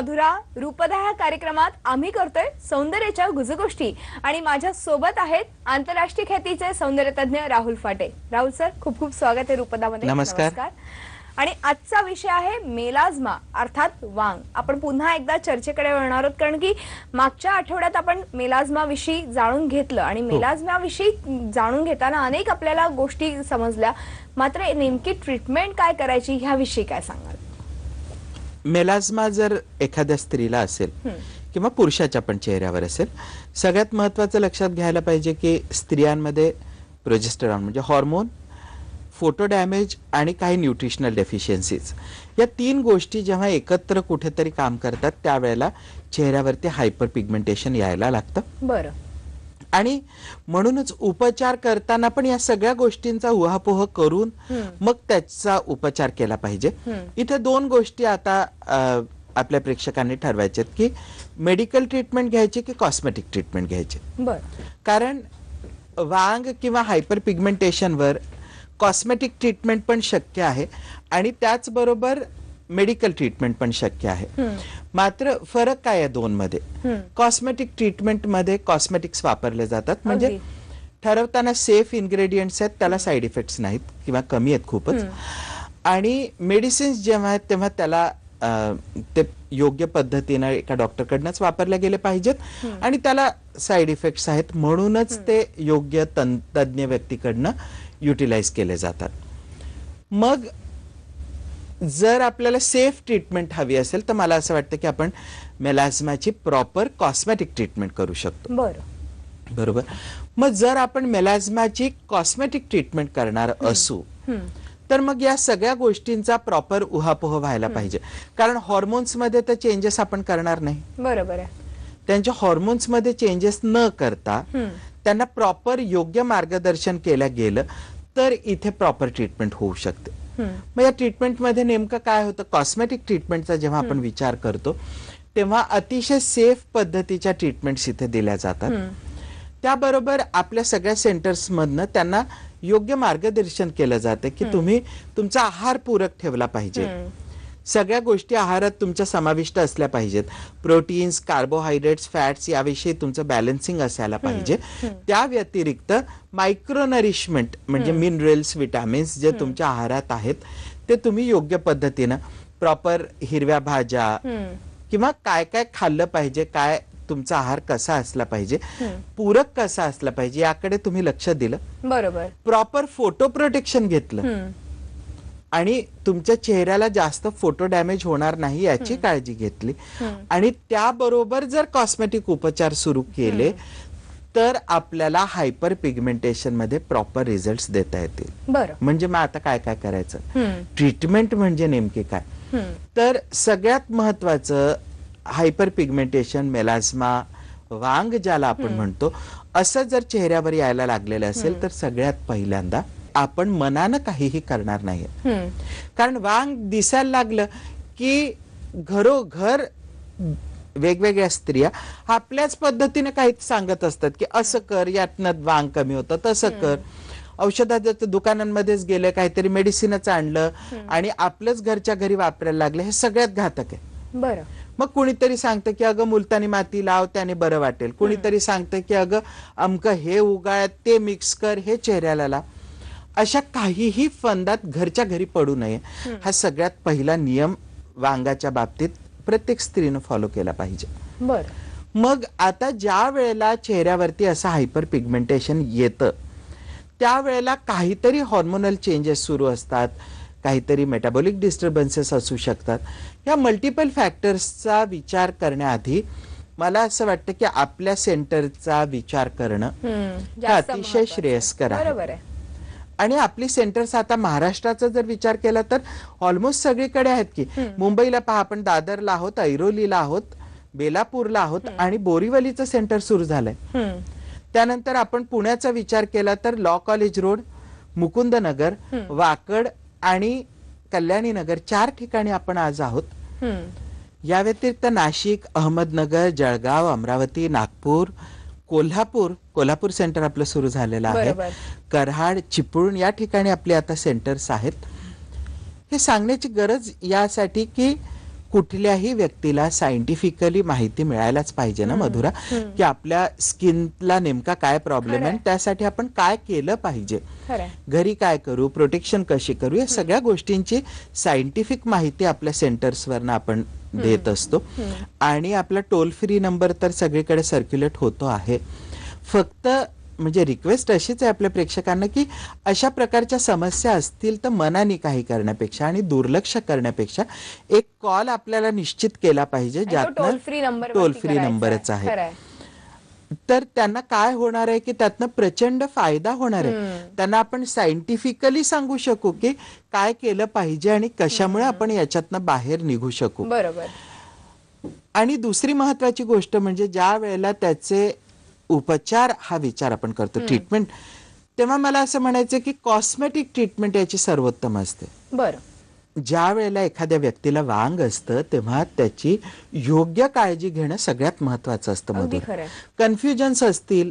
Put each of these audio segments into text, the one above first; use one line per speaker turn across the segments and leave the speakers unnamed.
मधुरा रूपदा ह्या कार्यक्रमात आम्ही करतोय सौंदर्याच्या गुजगोष्टी आणि माझ्या सोबत आहेत आंतरराष्ट्रीय ख्यातीचे सौंदर्यतज्ञ राहुल फाटे राहुल सर खूप खूप स्वागत आहे रूपदामध्ये नमस्कार, नमस्कार। आणि आजचा विषय आहे मेलाजमा अर्थात वांग आपण पुन्हा एकदा चर्चेकडे वळणार आहोत कारण की मागच्या आठवड्यात आपण विषयी जाणून घेतलं आणि हो. विषयी जाणून घेताना अनेक आपल्याला गोष्टी समजल्या मात्र नेमकी ट्रीटमेंट काय करायची ह्याविषयी काय सांगाल
मेलाझ्मा जर एखाद्या स्त्रीला असेल किंवा पुरुषाच्या पण चेहऱ्यावर असेल सगळ्यात महत्वाचं लक्षात घ्यायला पाहिजे की स्त्रियांमध्ये प्रोजेस्टर म्हणजे हॉर्मोन फोटो डॅमेज आणि काही न्यूट्रिशनल डेफिशियन्सीज या तीन गोष्टी जेव्हा एकत्र कुठेतरी काम करतात त्यावेळेला चेहऱ्यावरती हायपर पिगमेंटेशन यायला लागतं बरं आणि म्हणूनच उपचार करताना पण या सगळ्या गोष्टींचा उहापोह करून मग त्याचा उपचार केला पाहिजे इथे दोन गोष्टी आता आपल्या प्रेक्षकांनी ठरवायच्यात की मेडिकल ट्रीटमेंट घ्यायची की कॉस्मेटिक ट्रीटमेंट घ्यायची कारण वांग किंवा हायपर पिगमेंटेशनवर कॉस्मेटिक ट्रीटमेंट पण शक्य आहे आणि त्याचबरोबर मेडिकल ट्रीटमेंट पण शक्य आहे मात्र फरक काय आहे दोन मध्ये कॉस्मेटिक ट्रीटमेंट मध्ये कॉस्मेटिक्स वापरले जातात म्हणजे ठरवताना सेफ इन्ग्रेडियंट्स आहेत त्याला साईड इफेक्ट्स नाहीत किंवा कमी आहेत खूपच आणि मेडिसिन्स जेव्हा आहेत तेव्हा त्याला ते योग्य पद्धतीनं एका डॉक्टरकडनंच वापरले गेले पाहिजेत आणि त्याला साईड इफेक्ट्स आहेत म्हणूनच ते योग्य तज्ज्ञ व्यक्तीकडनं युटिलाइज केले जातात मग जर आपल्याला सेफ ट्रीटमेंट हवी असेल तर मला असं वाटतं की आपण मेलाझमाची प्रॉपर कॉस्मेटिक ट्रीटमेंट करू शकतो बरं बरोबर मग जर आपण मेलाझमाची कॉस्मेटिक ट्रीटमेंट करणार असू तर मग या सगळ्या गोष्टींचा प्रॉपर उहापोह व्हायला पाहिजे कारण हॉर्मोन्समध्ये तर चेंजेस आपण करणार नाही बरोबर आहे त्यांच्या हॉर्मोन्समध्ये चेंजेस न करता त्यांना प्रॉपर योग्य मार्गदर्शन केलं गेलं तर इथे प्रॉपर ट्रीटमेंट होऊ शकते मग या ट्रीटमेंटमध्ये नेमकं काय होतं कॉस्मेटिक ट्रीटमेंटचा जेव्हा आपण विचार करतो तेव्हा अतिशय सेफ पद्धतीच्या ट्रीटमेंट्स इथे दिल्या जातात त्याबरोबर आपल्या सगळ्या सेंटर्समधनं त्यांना योग्य मार्गदर्शन केलं जातं की तुम्ही तुमचा आहार पूरक ठेवला पाहिजे सगळ्या गोष्टी आहारात तुमच्या समाविष्ट असल्या पाहिजेत प्रोटीन्स कार्बोहायड्रेट्स फॅट्स याविषयी तुमचं बॅलन्सिंग असायला पाहिजे त्या व्यतिरिक्त मायक्रोनरिशमेंट म्हणजे मिनरल्स विटॅमिन्स जे तुमच्या आहारात आहेत ते तुम्ही योग्य पद्धतीनं प्रॉपर हिरव्या भाज्या किंवा काय काय खाल्लं पाहिजे काय तुमचा आहार कसा असला पाहिजे पूरक कसा असला पाहिजे याकडे तुम्ही लक्ष दिलं बरोबर प्रॉपर फोटो प्रोटेक्शन घेतलं आणि तुमच्या चेहऱ्याला जास्त फोटो डॅमेज होणार नाही याची काळजी घेतली आणि त्याबरोबर जर कॉस्मेटिक उपचार सुरू केले तर आपल्याला हायपर पिगमेंटेशन मध्ये प्रॉपर रिझल्ट देता येतील म्हणजे मग आता काय काय करायचं ट्रीटमेंट म्हणजे नेमके काय तर सगळ्यात महत्वाचं हायपर पिगमेंटेशन मेलाझ्मा वांग ज्याला आपण म्हणतो असं जर चेहऱ्यावर यायला लागलेलं असेल तर सगळ्यात पहिल्यांदा आपण मनानं काहीही करणार नाही कारण वांग दिसायला लागलं की घरोघर वेगवेगळ्या स्त्रिया आपल्याच पद्धतीने काही सांगत असतात की असं कर यातनं वांग कमी होतं तसं कर औषधाच्या दुकानांमध्येच गेलं काहीतरी मेडिसिनच आणलं आणि आपलंच घरच्या घरी वापरायला लागलं हे सगळ्यात घातक आहे बरं मग कुणीतरी सांगतं की अगं मुलतानी माती लाव त्याने बरं वाटेल कुणीतरी सांगतं की अगं अमक हे उगाळ ते मिक्स कर हे चेहऱ्याला लाव अशा काहीही फंदात घरच्या घरी पडू नये हा सगळ्यात पहिला नियम वांगाच्या बाबतीत प्रत्येक स्त्रीनं फॉलो केला पाहिजे बर मग आता ज्या वेळेला चेहऱ्यावरती असं हायपर पिगमेंटेशन येतं त्यावेळेला काहीतरी हॉर्मोनल चेंजेस सुरू असतात काहीतरी मेटाबॉलिक डिस्टर्बन्सेस असू शकतात या मल्टिपल फॅक्टर्सचा विचार करण्याआधी मला असं वाटतं की आपल्या सेंटरचा विचार करणं अतिशय श्रेयस्कर आहे आणि आपली सेंटर्स आता महाराष्ट्राचा जर विचार केला तर ऑलमोस्ट सगळीकडे आहेत की मुंबईला पहा आपण दादरला आहोत ऐरोलीला आहोत बेलापूरला आहोत आणि बोरीवलीचं सेंटर सुरू झालंय त्यानंतर आपण पुण्याचा विचार केला तर law college road Mukundnagar Wakad आणि कल्याणी नगर चार ठिकाणी आपण आज आहोत या व्यतिरिक्त नाशिक अहमदनगर जळगाव अमरावती नागपूर कोल्हापूर कोल्हापूर सेंटर आपलं सुरू झालेलं आहे कराड चिपळूण या ठिकाणी आपले आता सेंटर्स आहेत हे सांगण्याची गरज यासाठी की कुठल्याही व्यक्तीला सायंटिफिकली माहिती मिळायलाच पाहिजे ना मधुरा की आपल्या स्किनला नेमका काय प्रॉब्लेम आहे त्यासाठी आपण काय केलं पाहिजे घरी काय करू प्रोटेक्शन कशी करू या सगळ्या गोष्टींची सायंटिफिक माहिती आपल्या सेंटर्सवर आपण देत असतो आणि आपला टोल फ्री नंबर तर सगळीकडे सर्क्युलेट होतो आहे फक्त म्हणजे रिक्वेस्ट अशीच आहे आपल्या प्रेक्षकांना की अशा प्रकारच्या समस्या असतील तर मनाने काही करण्यापेक्षा आणि दुर्लक्ष करण्यापेक्षा एक कॉल आपल्याला निश्चित केला पाहिजे ज्यातनं
टोल फ्री नंबरच आहे
तर त्यांना काय होणार आहे की त्यातनं प्रचंड फायदा होणार आहे त्यांना आपण सायंटिफिकली सांगू शकू की काय केलं पाहिजे आणि कशामुळे आपण याच्यातनं बाहेर निघू शकू बरोबर आणि दुसरी महत्वाची गोष्ट म्हणजे ज्या वेळेला त्याचे उपचार हा विचार आपण करतो ट्रीटमेंट तेव्हा मला असं म्हणायचं की कॉस्मेटिक ट्रीटमेंट याची सर्वोत्तम असते बरं ज्या वेळेला एखाद्या व्यक्तीला वांग असतं तेव्हा त्याची योग्य काळजी घेणं सगळ्यात महत्वाचं असतं मधून कन्फ्युजन्स असतील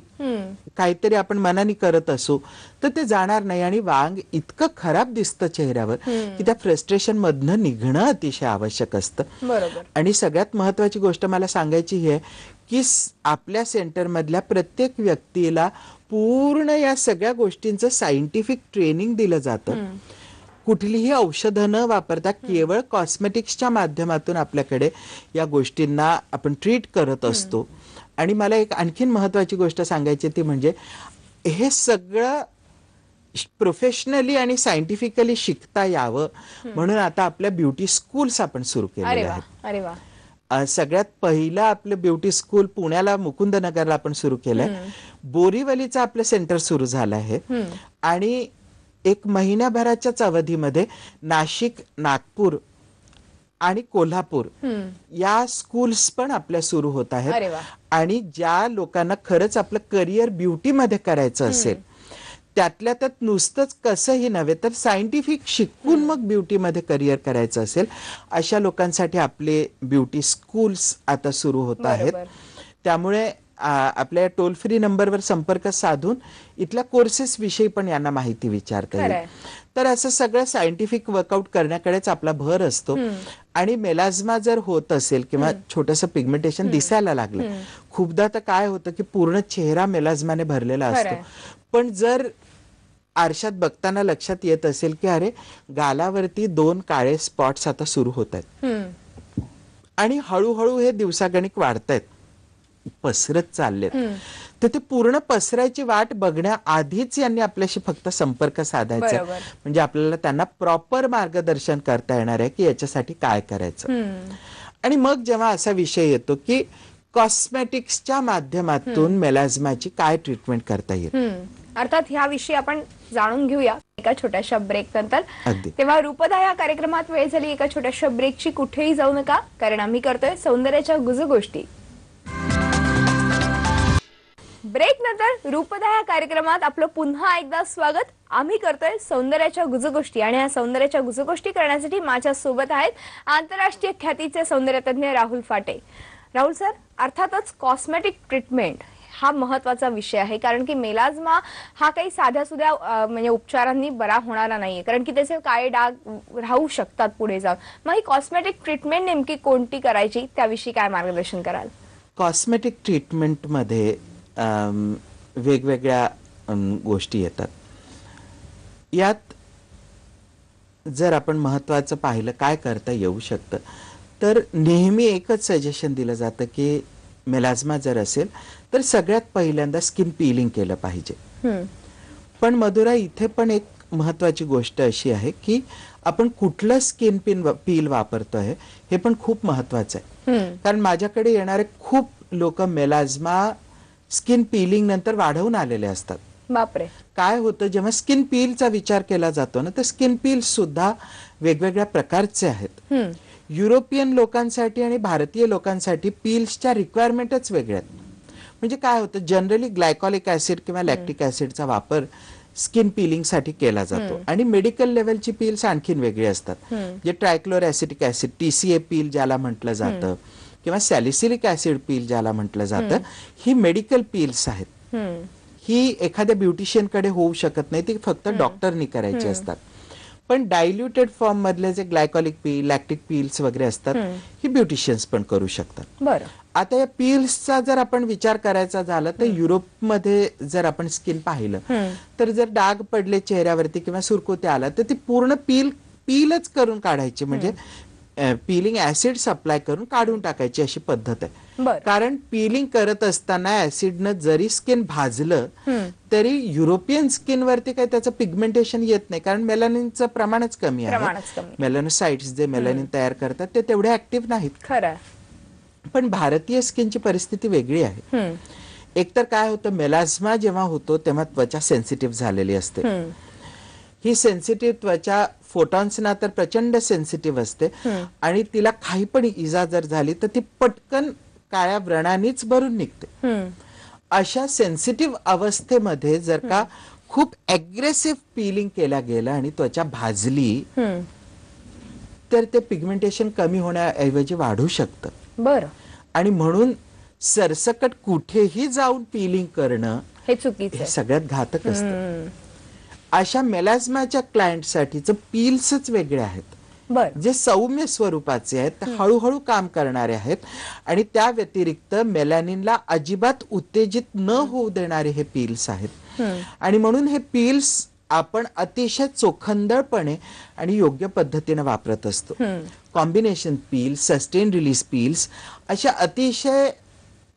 काहीतरी आपण मनाने करत असू तर ते जाणार नाही आणि वांग इतकं खराब दिसतं चेहऱ्यावर की त्या फ्रस्ट्रेशन मधनं निघणं अतिशय आवश्यक असतं आणि सगळ्यात महत्वाची गोष्ट मला सांगायची आहे की आपल्या सेंटरमधल्या प्रत्येक व्यक्तीला पूर्ण या सगळ्या गोष्टींचं सायंटिफिक ट्रेनिंग दिलं जातं कुठलीही औषधं न वापरता केवळ कॉस्मेटिक्सच्या माध्यमातून आपल्याकडे या गोष्टींना आपण ट्रीट करत असतो आणि मला एक आणखीन महत्वाची गोष्ट सांगायची ती म्हणजे हे सगळं प्रोफेशनली आणि सायंटिफिकली शिकता यावं म्हणून आता आपल्या ब्युटी स्कूल्स आपण सुरू केलेल्या
आहेत
सगळ्यात पहिलं आपलं ब्युटी स्कूल पुण्याला मुकुंदनगरला आपण सुरू केलंय बोरीवलीचं आपलं सेंटर सुरू झालं आहे आणि एक महिन्याभराच्याच अवधीमध्ये नाशिक नागपूर आणि कोल्हापूर या स्कूल्स पण आपल्या सुरू होत आहेत आणि ज्या लोकांना खरंच आपलं करिअर ब्युटीमध्ये करायचं असेल त्यातल्या त्यात नुसतंच कसंही नव्हे तर सायंटिफिक शिकून मग ब्युटीमध्ये करिअर करायचं असेल अशा लोकांसाठी आपले ब्युटी स्कूल्स आता सुरू होत आहेत त्यामुळे आपल्या टोल फ्री नंबरवर संपर्क साधून इथल्या कोर्सेस विषयी पण यांना माहिती विचारता येईल तर असं सगळं सायंटिफिक वर्कआउट करण्याकडेच आपला भर असतो आणि मेलाझ्मा जर होत असेल किंवा छोटस पिगमेंटेशन दिसायला लागलं खूपदा तर काय होतं की पूर्ण चेहरा मेलाझमाने भरलेला असतो पण जर आरशात बघताना लक्षात येत असेल की अरे गालावरती दोन काळे स्पॉट्स आता सुरू होत आहेत आणि हळूहळू हे दिवसागणिक वाढत आहेत पसरत चाललेत तर ते पूर्ण पसरायची वाट बघण्याआधीच यांनी आपल्याशी फक्त संपर्क साधायचा म्हणजे आपल्याला त्यांना प्रॉपर मार्गदर्शन करता येणार आहे की याच्यासाठी काय करायचं आणि मग जेव्हा असा विषय येतो की कॉस्मेटिक्सच्या माध्यमातून मेलाझमाची काय ट्रीटमेंट करता येईल
अर्थात ह्या विषयी आपण जाणून घेऊया एका छोट्याशा ब्रेक नंतर तेव्हा रूपदा या कार्यक्रमात वेळ झाली एका छोट्याशा ब्रेकची कुठेही जाऊ नका कारण आम्ही करतोय सौंदर्याच्या गुज गोष्टी ब्रेक नंतर रूपदाया कार्यक्रमात आपलं पुन्हा एकदा स्वागत आम्ही करतोय सौंदर्याच्या गुजगोष्टी आणि या सौंदर्याच्या गुजगोष्टी करण्यासाठी माझ्या सोबत आहेत आंतरराष्ट्रीय ख्यातीचे सौंदर्यतज्ञ राहुल फाटे राहुल सर अर्थातच कॉस्मेटिक ट्रीटमेंट हा महत्वाचा विषय आहे कारण की मेलाजमा हा काही साध्या सुध्या म्हणजे उपचारांनी बरा होणारा नाहीये कारण की त्याचे काय डाग राहू शकतात पुढे जाऊन मग ही कॉस्मेटिक ट्रीटमेंट नेमकी कोणती करायची त्याविषयी काय मार्गदर्शन कराल
कॉस्मेटिक ट्रीटमेंटमध्ये वेगवेगळ्या गोष्टी येतात यात जर आपण महत्त्वाचं पाहिलं काय करता येऊ शकतं तर नेहमी एकच सजेशन दिलं जातं की मेलाझमा जर असेल तर सगळ्यात पहिल्यांदा स्किन पिलिंग केलं पाहिजे पण मधुरा इथे पण एक महत्वाची गोष्ट अशी आहे की आपण कुठलं स्किन पिन पील वापरतो आहे हे पण खूप महत्वाचं आहे कारण माझ्याकडे येणारे खूप लोक मेलाझमा स्किन पीलिंग नंतर वाढवून आलेले असतात बापरे काय होतं जेव्हा स्किन पीलचा विचार केला जातो ना तर स्किन पील सुद्धा वेगवेगळ्या प्रकारचे आहेत युरोपियन लोकांसाठी आणि भारतीय लोकांसाठी पील्सच्या रिक्वायरमेंटच वेगळ्या आहेत म्हणजे काय होतं जनरली ग्लायकॉलिक ऍसिड किंवा लॅक्टिक ऍसिडचा वापर स्किन पीलिंगसाठी केला जातो आणि मेडिकल लेवलची पील्स आणखीन वेगळी असतात जे trichloroacetic acid TCA peel ज्याला म्हटलं जातं किंवा सॅलिसिलिक ऍसिड पील ज्याला म्हटलं जातं ही मेडिकल पील्स आहेत ही एखाद्या ब्युटिशियन कडे होऊ शकत नाही ती फक्त डॉक्टरनी करायची असतात पण डायल्युटेड फॉर्म मधले जे ग्लायकॉलिक पील लॅक्टिक पील्स वगैरे असतात ही ब्युटिशियन्स पण करू शकतात आता या पील्सचा जर आपण विचार करायचा झाला तर युरोपमध्ये जर आपण स्किन पाहिलं तर जर डाग पडले चेहऱ्यावरती किंवा सुरकुत्या आला तर ती पूर्ण पील पीलच करून काढायची म्हणजे पीलिंग ऍसिड सप्लाय करून काढून टाकायची अशी पद्धत आहे कारण पीलिंग करत असताना ऍसिडनं जरी स्किन भाजलं तरी युरोपियन स्किन वरती काही त्याचं पिगमेंटेशन येत नाही कारण मेलानिनचं प्रमाणच कमी आहे मेलानोसाइट्स जे मेलानिन तयार करतात ते तेवढे ऍक्टिव्ह नाहीत पण भारतीय स्किनची परिस्थिती वेगळी आहे एकतर काय होतं मेलाझ्मा जेव्हा होतो तेव्हा त्वचा सेन्सिटिव्ह झालेली असते ही सेन्सिटिव्ह त्वचा फोटॉन्सना तर प्रचंड सेन्सिटिव्ह असते आणि तिला काही पण इजा जर झाली तर ती पटकन काळ्या व्रणानीच भरून निघते अशा सेन्सिटिव्ह अवस्थेमध्ये जर का खूप अग्रेसिव्ह पिलिंग केला गेला आणि त्वचा भाजली तर ते पिगमेंटेशन कमी होण्याऐवजी वाढू शकतं बर आणि म्हणून सरसकट कुठेही जाऊन पिलिंग करणं हे चुकीचं सगळ्यात घातक असतं अशा मेलाझ्माच्या क्लायंटसाठीचं पील्सच वेगळे आहेत जे सौम्य स्वरूपाचे आहेत हळूहळू काम करणारे आहेत आणि त्या व्यतिरिक्त मेलॅनिनला अजिबात उत्तेजित न होऊ देणारे हे पील्स आहेत आणि म्हणून हे पील्स आपण अतिशय चोखंदळपणे आणि योग्य पद्धतीने वापरत असतो combination peel sustain release peels अशा अतिशय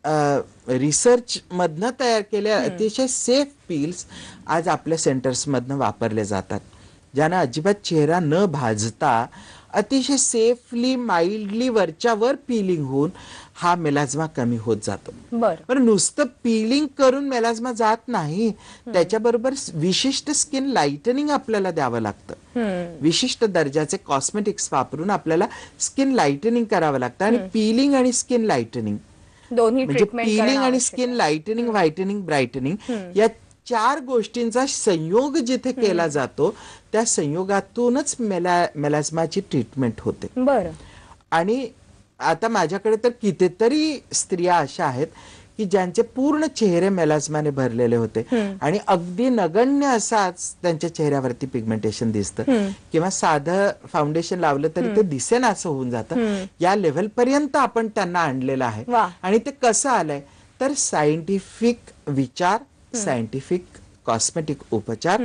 रिसर्च मधनं तयार केल्या अतिशय सेफ पील्स आज आपल्या सेंटर्समधनं वापरले जातात ज्यांना अजिबात चेहरा न भाजता अतिशय सेफली माइल्डली वरच्या वर पिलिंग होऊन हा मेलाझमा कमी होत जातो पण नुसतं पीलिंग करून मेलाझमा जात नाही त्याच्याबरोबर विशिष्ट स्किन लाइटनिंग आपल्याला द्यावं लागतं विशिष्ट दर्जाचे कॉस्मेटिक्स वापरून आपल्याला स्किन लाइटनिंग करावं लागतं आणि पीलिंग आणि स्किन लाइटनिंग
दोन्ही म्हणजे पिलिंग आणि स्किन लाइटनिंग
व्हायटनिंग ब्राइटनिंग या चार गोष्टींचा संयोग जिथे केला जातो त्या संयोगातूनच मेला मेलाझ्माची ट्रीटमेंट होते बरं आणि आता माझ्याकडे तर कितीतरी स्त्रिया अशा आहेत की ज्यांचे पूर्ण चेहरे मेलास्माने भरलेले होते आणि अगदी नगण्य असाच त्यांच्या चेहऱ्यावरती पिगमेंटेशन दिसतं किंवा साधं फाउंडेशन लावलं तरी ते दिसेन असं होऊन जातं या लेव्हल पर्यंत आपण त्यांना आणलेलं आहे आणि ते कसं आलंय तर सायंटिफिक विचार सायंटिफिक कॉस्मेटिक उपचार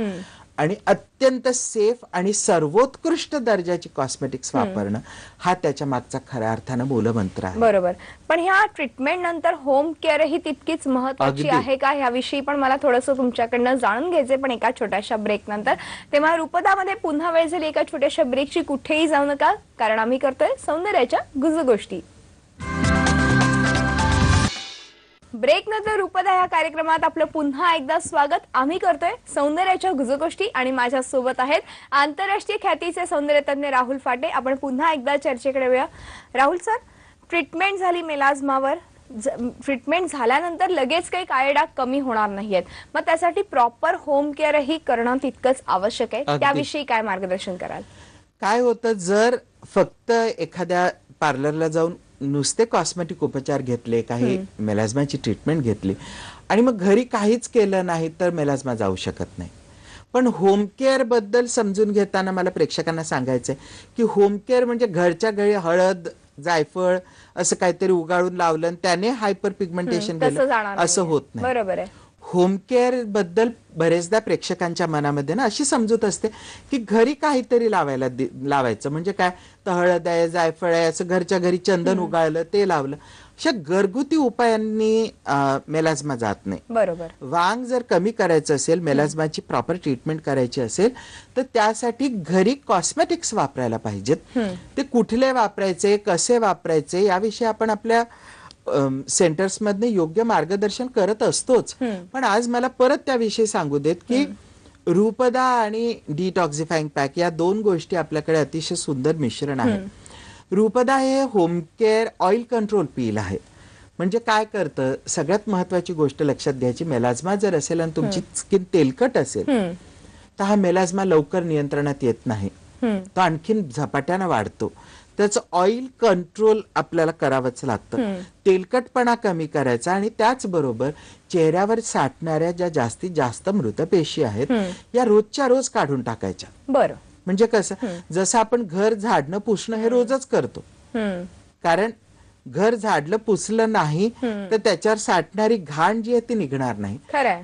आणि अत्यंत सेफ आणि सर्वोत्कृष्ट दर्जाची कॉस्मेटिक्स वापरणं हा त्याच्या मागचा खऱ्या अर्थानं मूलमंत्र आहे
बरोबर पण ह्या ट्रीटमेंट नंतर होम केअर ही तितकीच महत्वाची आहे का ह्याविषयी पण मला थोडंसं तुमच्याकडनं जाणून घ्यायचे पण एका छोट्याशा ब्रेक नंतर तेव्हा रुपदामध्ये पुन्हा वेळ झाली एका छोट्याशा ब्रेकची कुठेही जाऊ नका कारण आम्ही करतोय सौंदर्याच्या गोष्टी ब्रेक नंतर रूपदा या कार्यक्रमात आपलं पुन्हा एकदा स्वागत आम्ही करतोय सौंदर्याच्या गुजगोष्टी आणि माझ्या सोबत आहेत आंतरराष्ट्रीय ख्यातीचे सौंदर्य तज्ज्ञ राहुल फाटे आपण पुन्हा एकदा चर्चेकडे वेळ राहुल सर ट्रीटमेंट झाली मेलाजमावर ट्रीटमेंट झाल्यानंतर लगेच काही काळे कमी होणार नाहीयेत मग त्यासाठी प्रॉपर होम केअरही करणं तितकंच आवश्यक आहे त्याविषयी काय मार्गदर्शन कराल
काय होतं जर फक्त एखाद्या पार्लरला जाऊन नुसते कॉस्मेटिक उपचार घेतले काही मेलाझ्माची ट्रीटमेंट घेतली आणि मग घरी काहीच केलं नाही तर मेलाझमा जाऊ शकत नाही पण होम केअर बद्दल समजून घेताना मला प्रेक्षकांना सांगायचंय की होम केअर म्हणजे घरच्या घरी हळद जायफळ असं काहीतरी उगाळून लावलं त्याने हायपर पिगमेंटेशन केलं असं होत नाही बरोबर आहे होम केअर बद्दल बरेचदा प्रेक्षकांच्या मनामध्ये ना अशी समजूत असते की घरी काहीतरी लावायला लावायचं म्हणजे काय तहळद आहे जायफळ आहे असं घरच्या घरी चंदन उगाळलं ते लावलं अशा घरगुती उपायांनी मेलाझमा जात नाही बरोबर वांग जर कमी करायचं असेल मेलाझमाची प्रॉपर ट्रीटमेंट करायची असेल तर त्यासाठी घरी कॉस्मेटिक्स वापरायला पाहिजेत ते कुठले वापरायचे कसे वापरायचे याविषयी आपण आपल्या सेंटर्स सेंटर्समधनं योग्य मार्गदर्शन करत असतोच पण आज मला परत त्याविषयी सांगू देत की रूपदा आणि डिटॉक्झिफाईंग पॅक या दोन गोष्टी आपल्याकडे अतिशय सुंदर मिश्रण आहे रूपदा हे home care oil control peel आहे म्हणजे काय करतं सगळ्यात महत्वाची गोष्ट लक्षात घ्यायची मेलाजमा जर असेल आणि तुमची स्किन तेलकट असेल तर हा मेलाजमा लवकर नियंत्रणात येत नाही तो आणखीन झपाट्यानं वाढतो त्याचं ऑइल कंट्रोल आपल्याला करावंच लागतं तेलकटपणा कमी करायचा आणि त्याचबरोबर चेहऱ्यावर साठणाऱ्या ज्या जास्तीत जास्त मृत पेशी आहेत या रोजच्या रोज काढून टाकायच्या बर म्हणजे कसं जसं आपण घर झाडणं पुसणं हे रोजच करतो कारण घर झाडलं पुसलं नाही तर त्याच्यावर साठणारी घाण जी आहे ती निघणार नाही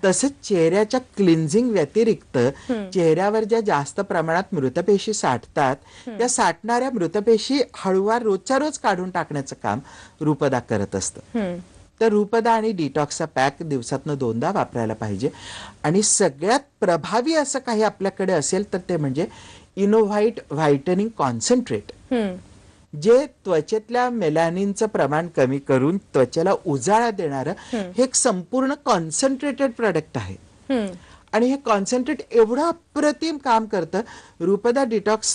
तसंच चेहऱ्याच्या क्लिन्झिंग व्यतिरिक्त चेहऱ्यावर ज्या जास्त प्रमाणात मृतपेशी साठतात त्या साठणाऱ्या मृतपेशी हळूवार रोजच्या रोज काढून टाकण्याचं काम रूपदा करत असतं तर रूपदा आणि डिटॉक्सचा पॅक दिवसातनं दोनदा वापरायला पाहिजे आणि सगळ्यात प्रभावी असं काही आपल्याकडे असेल तर ते म्हणजे इनोव्हाइट व्हाईटनिंग कॉन्सन्ट्रेट जे त्वचेतल्या मेलॅनिनचं प्रमाण कमी करून त्वचेला उजाळा देणारं हे एक संपूर्ण कॉन्सन्ट्रेटेड प्रोडक्ट आहे आणि हे कॉन्सन्ट्रेट एवढं अप्रतिम काम करतं रुपदा डिटॉक्स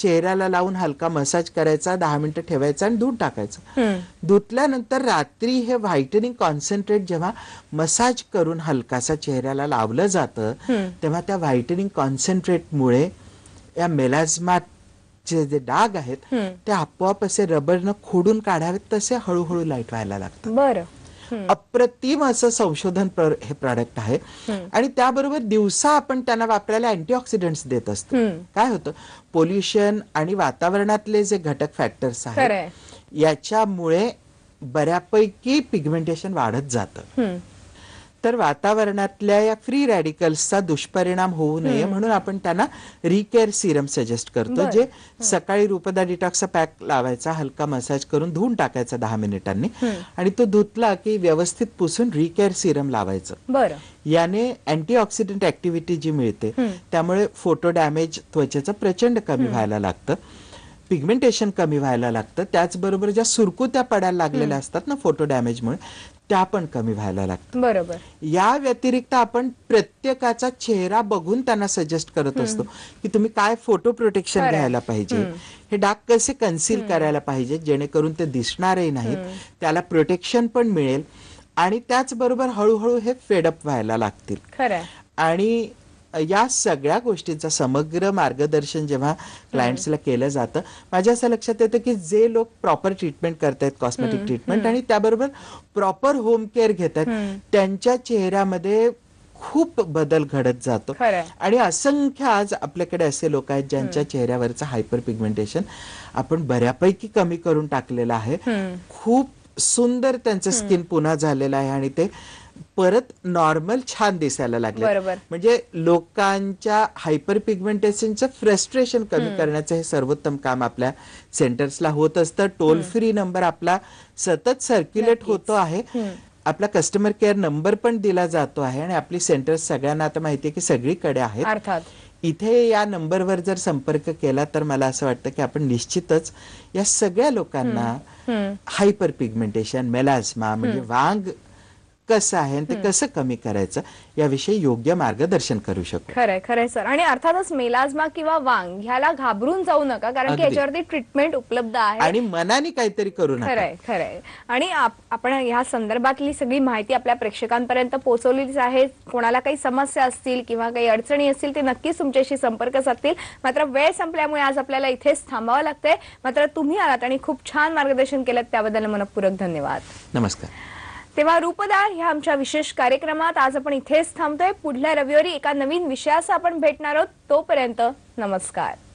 चेहऱ्याला लावून हलका मसाज करायचा दहा मिनिटं ठेवायचा आणि दूध टाकायचं धुतल्यानंतर रात्री हे व्हायटनिंग कॉन्सन्ट्रेट जेव्हा मसाज करून हलकासा चेहऱ्याला लावलं जातं तेव्हा त्या व्हायटनिंग कॉन्सन्ट्रेटमुळे या मेलास्मात जे जे डाग आहेत ते आपोआप असे न खोडून काढावेत तसे हळूहळू लाईट व्हायला लागत
बरं
अप्रतिम असं संशोधन हे प्रॉडक्ट आहे आणि त्याबरोबर दिवसा आपण त्यांना वापरायला अँटीऑक्सिडंट्स देत असतो काय होतं पोल्युशन आणि वातावरणातले जे घटक फॅक्टर्स
आहेत
याच्यामुळे बऱ्यापैकी पिगमेंटेशन वाढत जातं तर वातावरणातल्या या फ्री रॅडिकल्सचा दुष्परिणाम होऊ नये म्हणून आपण त्यांना रिकेअर सिरम सजेस्ट करतो जे सकाळी रुपदा डिटॉक्सचा पॅक लावायचा हलका मसाज करून धुवून टाकायचा दहा मिनिटांनी आणि तो धुतला की व्यवस्थित पुसून रिकेअर सिरम लावायचं बरं याने अँटीऑक्सिडंट ऍक्टिव्हिटी जी मिळते त्यामुळे फोटो डॅमेज त्वचेचं प्रचंड कमी व्हायला लागतं पिगमेंटेशन कमी व्हायला लागतं त्याचबरोबर ज्या सुरकुत्या पडायला लागलेल्या असतात ना फोटो डॅमेजमुळे त्या पण कमी व्हायला लागतात बरोबर या व्यतिरिक्त आपण प्रत्येकाचा चेहरा बघून त्यांना सजेस्ट करत असतो की तुम्ही काय फोटो प्रोटेक्शन घ्यायला पाहिजे हे डाग कसे कन्सील करायला पाहिजे जेणेकरून ते दिसणारही नाहीत त्याला प्रोटेक्शन पण मिळेल आणि त्याचबरोबर हळूहळू हे फेडअप व्हायला लागतील आणि या सगळ्या गोष्टींचा समग्र मार्गदर्शन जेव्हा क्लायंट्सला केलं जातं माझ्या असं लक्षात येतं की जे लोक प्रॉपर ट्रीटमेंट आहेत कॉस्मेटिक ट्रीटमेंट आणि त्याबरोबर प्रॉपर होम केअर घेतात त्यांच्या चेहऱ्यामध्ये खूप बदल घडत जातो आणि असंख्य आज आपल्याकडे असे लोक आहेत ज्यांच्या चेहऱ्यावरचं हायपर पिगमेंटेशन आपण बऱ्यापैकी कमी करून टाकलेलं आहे खूप सुंदर त्यांचं स्किन पुन्हा झालेलं आहे आणि ते परत नॉर्मल छान दिसायला लागले म्हणजे लोकांच्या हायपर पिगमेंटेशनचं फ्रस्ट्रेशन कमी करण्याचं हे सर्वोत्तम काम आपल्या सेंटर्सला होत असतं टोल फ्री नंबर आपला सतत सर्क्युलेट होतो आहे आपला कस्टमर केअर नंबर पण दिला जातो आहे आणि आपली सेंटर्स सगळ्यांना आता माहिती आहे की सगळीकडे आहेत इथे या नंबरवर जर संपर्क केला तर मला असं वाटतं की आपण निश्चितच या सगळ्या लोकांना हायपर पिगमेंटेशन मेलाझ्मा म्हणजे वांग कसं आहे आणि ते कसं कमी करायचं याविषयी योग्य मार्गदर्शन करू शकतो
खरंय खरंय सर आणि अर्थातच मेलाजमा किंवा वांग ह्याला घाबरून जाऊ नका कारण की याच्यावरती ट्रीटमेंट उपलब्ध आहे
आणि मनाने काहीतरी करू नका खरंय
खरंय आणि आपण ह्या संदर्भातली सगळी माहिती आपल्या प्रेक्षकांपर्यंत पोहोचवलीच आहे कोणाला काही समस्या असतील किंवा काही अडचणी असतील ते नक्कीच तुमच्याशी संपर्क साधतील मात्र वेळ संपल्यामुळे आज आपल्याला इथेच थांबावं लागतंय मात्र तुम्ही आलात आणि खूप छान मार्गदर्शन केलं त्याबद्दल मनपूरक धन्यवाद नमस्कार तेव्हा रूपदार ह्या आमच्या विशेष कार्यक्रमात आज आपण इथेच थांबतोय पुढल्या रविवारी एका नवीन विषयास आपण भेटणार आहोत तोपर्यंत नमस्कार